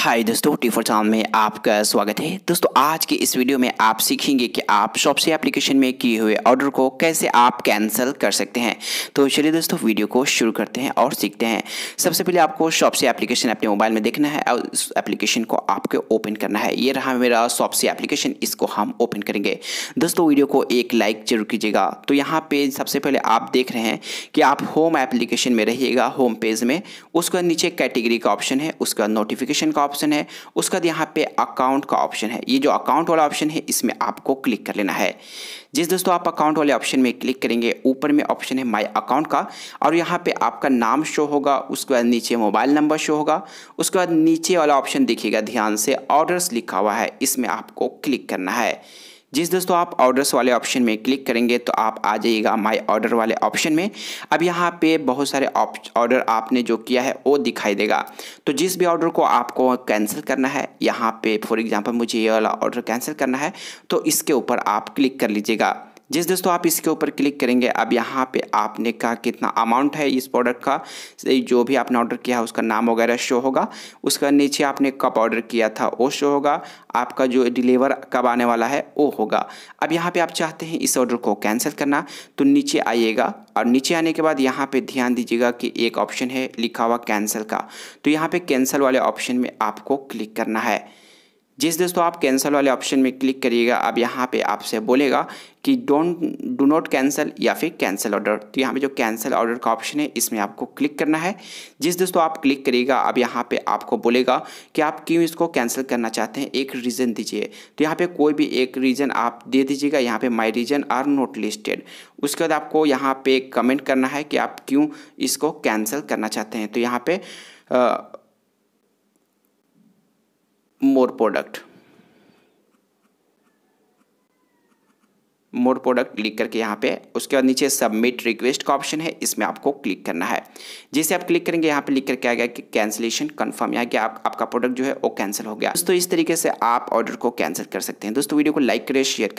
हाय दोस्तों T four sound में आपका स्वागत है दोस्तों आज के इस वीडियो में आप सीखेंगे कि आप शॉपसी एप्लीकेशन में किए हुए ऑर्डर को कैसे आप कैंसिल कर सकते हैं तो चलिए दोस्तों वीडियो को शुरू करते हैं और सीखते हैं सबसे पहले आपको शॉपसी एप्लीकेशन अपने मोबाइल में देखना है और उस एप्लीकेशन को आपको ओपन करना है ये रहा मेरा शॉपसी एप्लीकेशन इसको हम ओपन करेंगे दोस्तों वीडियो को एक लाइक जरूर कीजिएगा तो यहाँ पे सबसे पहले आप देख रहे हैं कि आप होम एप्लीकेशन में रहिएगा होम पेज में उसके नीचे कैटेगरी का ऑप्शन है उसका नोटिफिकेशन का ऑप्शन है उसके बाद यहाँ पे अकाउंट का ऑप्शन है ये जो अकाउंट वाला ऑप्शन है इसमें आपको क्लिक कर लेना है जिस दोस्तों आप अकाउंट वाले ऑप्शन में क्लिक करेंगे ऊपर में ऑप्शन है माय अकाउंट का और यहाँ पे आपका नाम शो होगा उसके बाद नीचे मोबाइल नंबर शो होगा उसके बाद नीचे वाला ऑप्शन देखिएगा ध्यान से ऑर्डर्स लिखा हुआ है इसमें आपको क्लिक करना है जिस दोस्तों आप ऑर्डर्स वाले ऑप्शन में क्लिक करेंगे तो आप आ जाइएगा माय ऑर्डर वाले ऑप्शन में अब यहाँ पे बहुत सारे ऑर्डर आपने जो किया है वो दिखाई देगा तो जिस भी ऑर्डर को आपको कैंसिल करना है यहाँ पे फॉर एग्जांपल मुझे ये वाला ऑर्डर कैंसिल करना है तो इसके ऊपर आप क्लिक कर लीजिएगा जिस दोस्तों आप इसके ऊपर क्लिक करेंगे अब यहाँ पे आपने कहा कितना अमाउंट है इस प्रोडक्ट का जो भी आपने ऑर्डर किया है उसका नाम वगैरह शो होगा उसका नीचे आपने कब ऑर्डर किया था वो शो होगा आपका जो डिलीवर कब आने वाला है वो होगा अब यहाँ पे आप चाहते हैं इस ऑर्डर को कैंसिल करना तो नीचे आइएगा और नीचे आने के बाद यहाँ पर ध्यान दीजिएगा कि एक ऑप्शन है लिखा हुआ कैंसिल का तो यहाँ पर कैंसिल वाले ऑप्शन में आपको क्लिक करना है जिस दोस्तों आप कैंसिल वाले ऑप्शन में क्लिक करिएगा अब यहाँ पे आपसे बोलेगा कि डोंट डू नॉट कैंसिल या फिर कैंसिल ऑर्डर तो यहाँ पे जो कैंसिल ऑर्डर का ऑप्शन है इसमें आपको क्लिक करना है जिस दोस्तों आप क्लिक करिएगा अब यहाँ पे आपको बोलेगा कि आप क्यों इसको कैंसिल करना चाहते हैं एक रीज़न दीजिए तो यहाँ पे कोई भी एक रीज़न आप दे दीजिएगा यहाँ पे my reason are not listed उसके बाद आपको यहाँ पर कमेंट करना है कि आप क्यों इसको कैंसिल करना चाहते हैं तो यहाँ पर more product more product click करके यहाँ पे उसके बाद नीचे सबमिट रिक्वेस्ट का ऑप्शन है इसमें आपको क्लिक करना है जैसे आप क्लिक करेंगे यहाँ पे लिख करके आ गया कि कैंसिलेशन कंफर्म यहाँ कि आप, आपका प्रोडक्ट जो है वो कैंसिल हो गया दोस्तों इस तरीके से आप ऑर्डर को कैंसिल कर सकते हैं दोस्तों वीडियो को लाइक करें शेयर करें